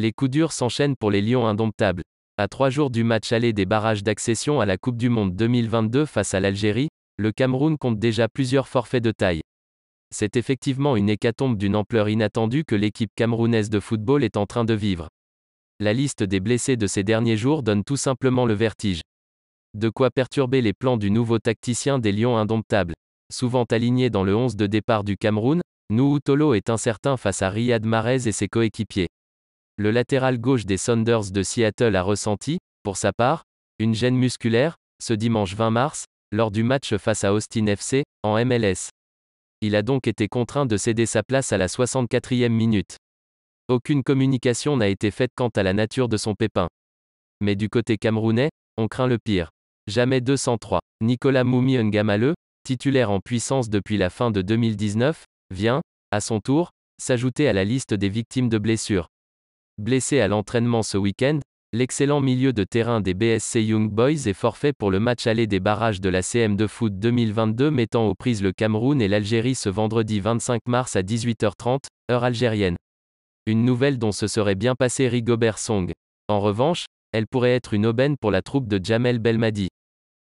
Les coups durs s'enchaînent pour les Lions indomptables. À trois jours du match aller des barrages d'accession à la Coupe du Monde 2022 face à l'Algérie, le Cameroun compte déjà plusieurs forfaits de taille. C'est effectivement une hécatombe d'une ampleur inattendue que l'équipe camerounaise de football est en train de vivre. La liste des blessés de ces derniers jours donne tout simplement le vertige. De quoi perturber les plans du nouveau tacticien des Lions indomptables. Souvent aligné dans le 11 de départ du Cameroun, Nou Tolo est incertain face à Riyad Marez et ses coéquipiers. Le latéral gauche des Saunders de Seattle a ressenti, pour sa part, une gêne musculaire, ce dimanche 20 mars, lors du match face à Austin FC, en MLS. Il a donc été contraint de céder sa place à la 64e minute. Aucune communication n'a été faite quant à la nature de son pépin. Mais du côté camerounais, on craint le pire. Jamais 203. Nicolas Moumi Ngamaleu, titulaire en puissance depuis la fin de 2019, vient, à son tour, s'ajouter à la liste des victimes de blessures. Blessé à l'entraînement ce week-end, l'excellent milieu de terrain des BSC Young Boys est forfait pour le match aller des barrages de la cm de Foot 2022 mettant aux prises le Cameroun et l'Algérie ce vendredi 25 mars à 18h30, heure algérienne. Une nouvelle dont se serait bien passé Rigobert Song. En revanche, elle pourrait être une aubaine pour la troupe de Jamel Belmadi.